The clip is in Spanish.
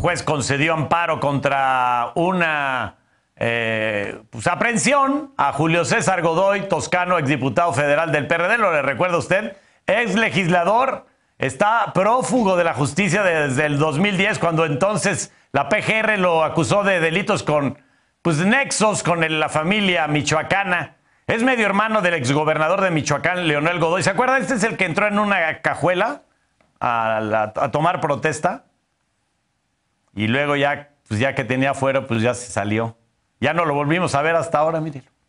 juez concedió amparo contra una eh, pues, aprehensión a Julio César Godoy Toscano, exdiputado federal del PRD, lo le recuerda usted, ex legislador, está prófugo de la justicia desde el 2010, cuando entonces la PGR lo acusó de delitos con pues, nexos con la familia michoacana. Es medio hermano del exgobernador de Michoacán, Leonel Godoy. ¿Se acuerda? Este es el que entró en una cajuela a, a tomar protesta. Y luego ya, pues ya que tenía afuera, pues ya se salió. Ya no lo volvimos a ver hasta ahora, mírelo.